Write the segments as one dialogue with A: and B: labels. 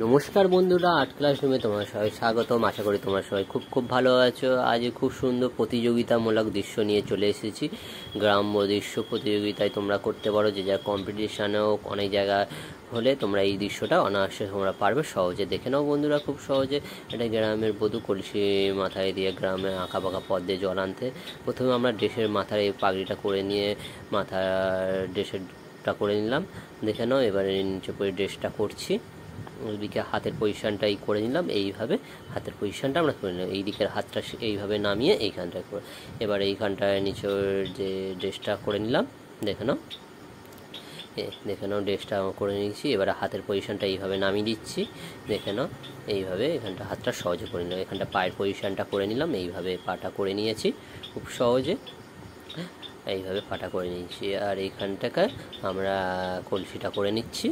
A: নমস্কার বন্ধুরা আর্ট রুমে তোমার সবাই স্বাগতম আশা করি তোমার সবাই খুব খুব ভালো আছো আজ খুব সুন্দর প্রতিযোগিতামূলক দৃশ্য নিয়ে চলে এসেছি গ্রাম্য দৃশ্য প্রতিযোগিতায় তোমরা করতে পারো যে যা কম্পিটিশানেও অনেক জায়গা হলে তোমরা এই দৃশ্যটা অনায়াসে তোমরা পারবে সহজে দেখে নাও বন্ধুরা খুব সহজে এটা গ্রামের বধু কলসি মাথায় দিয়ে গ্রামে আঁকা পাকা পদ দিয়ে জল আনতে প্রথমে আমরা ড্রেসের মাথার এই পাগড়িটা করে নিয়ে মাথার ড্রেসেরটা করে নিলাম দেখে নাও এবারে নিচে পরে ড্রেসটা করছি ওইদিকে হাতের পজিশানটাই করে নিলাম এইভাবে হাতের পজিশানটা আমরা করে নিলাম এই দিকের হাতটা এইভাবে নামিয়ে এইখানটায় করে এবার এইখানটায় নিচের যে ড্রেসটা করে নিলাম দেখে নাও দেখে নাও ড্রেসটা করে নিয়েছি এবার হাতের পজিশানটা এইভাবে নামিয়ে দিচ্ছি দেখে নাও এইভাবে এখানটা হাতটা সহজে করে নিলাম এখানটা পায়ের পজিশানটা করে নিলাম এইভাবে পাটা করে নিয়েছি খুব সহজে এইভাবে পাটা করে নিয়েছি আর এইখানটাকে আমরা কলসিটা করে নিচ্ছি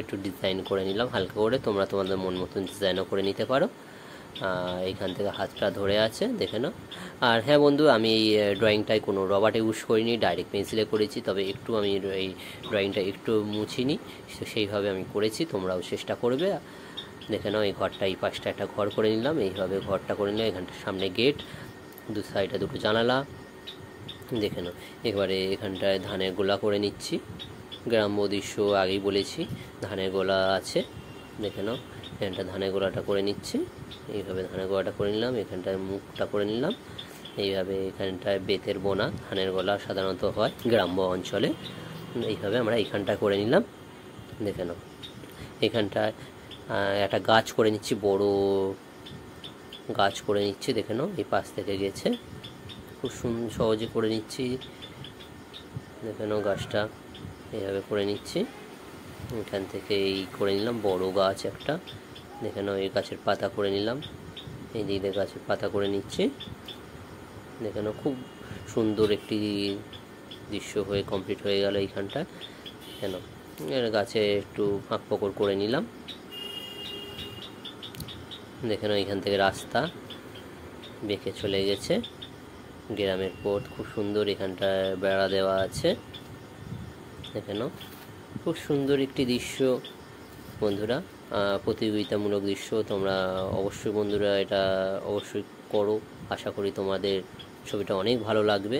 A: একটু ডিজাইন করে নিলাম হালকা করে তোমরা তোমাদের মন মতন ডিজাইনও করে নিতে পারো এইখান থেকে হাতটা ধরে আছে দেখে নাও আর হ্যাঁ বন্ধু আমি এই ড্রয়িংটায় কোনো রবার্ট ইউজ করিনি ডাইরেক্ট পেন্সিলে করেছি তবে একটু আমি এই ড্রয়িংটা একটু মুছিনি সেইভাবে আমি করেছি তোমরাও চেষ্টা করবে দেখে নাও এই ঘরটা এই পাশটা একটা ঘর করে নিলাম এইভাবে ঘরটা করে নিলাম এখানটার সামনে গেট দু সাইডে দুটো জানালা দেখে নাও এবারে এখানটায় ধানের গোলা করে নিচ্ছি গ্রাম্য দৃশ্য আগেই বলেছি ধানের গোলা আছে দেখে নাও এখানটা ধানের গোলাটা করে নিচ্ছি এইভাবে ধানের গোলাটা করে নিলাম এখানটায় মুখটা করে নিলাম এইভাবে এখানটায় বেতের বোনা ধানের গোলা সাধারণত হয় গ্রাম্য অঞ্চলে এইভাবে আমরা এখানটা করে নিলাম দেখে নাও এখানটায় একটা গাছ করে নিচ্ছি বড় গাছ করে নিচ্ছি দেখে নাও এই পাশ থেকে গেছে খুব সুন্দর সহজে করে নিচ্ছি দেখে নাও গাছটা এইভাবে করে নিচ্ছি এখান থেকে এই করে নিলাম বড় গাছ একটা দেখেন এই গাছের পাতা করে নিলাম এই দিকে গাছের পাতা করে নিচ্ছি দেখেন খুব সুন্দর একটি দৃশ্য হয়ে কমপ্লিট হয়ে গেল এইখানটা কেন গাছে একটু ফাঁক পকড় করে নিলাম দেখেন এখান থেকে রাস্তা বেঁকে চলে গেছে গ্রামের পথ খুব সুন্দর এখানটা বেড়া দেওয়া আছে না কেন খুব সুন্দর একটি দৃশ্য বন্ধুরা প্রতিযোগিতামূলক দৃশ্য তোমরা অবশ্যই বন্ধুরা এটা অবশ্যই করো আশা করি তোমাদের ছবিটা অনেক ভালো লাগবে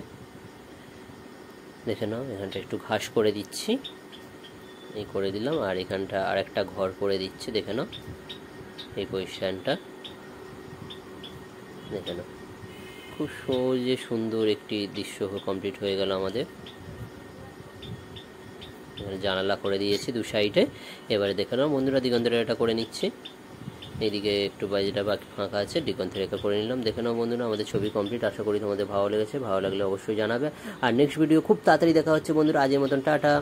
A: দেখে নাও এখানটা একটু ঘাস করে দিচ্ছি এই করে দিলাম আর এখানটা আর একটা ঘর করে দিচ্ছি দেখে নাও এই পজিশানটা দেখে নাও খুব সহজে সুন্দর একটি দৃশ্য কমপ্লিট হয়ে গেল আমাদের জানালা করে দিয়েছি দু সাইডে এবারে দেখে নাও বন্ধুরা দিগন্তের এটা করে নিচ্ছি এদিকে একটু বাইরেটা বাকি ফাঁকা আছে দিগন্তের রেখা করে নিলাম দেখে নাও বন্ধুরা আমাদের ছবি কমপ্লিট আশা করি তোমাদের ভালো লেগেছে ভালো লাগলে অবশ্যই জানাবে আর নেক্সট ভিডিও খুব তাড়াতাড়ি দেখা হচ্ছে বন্ধুরা আজের মতন টাটা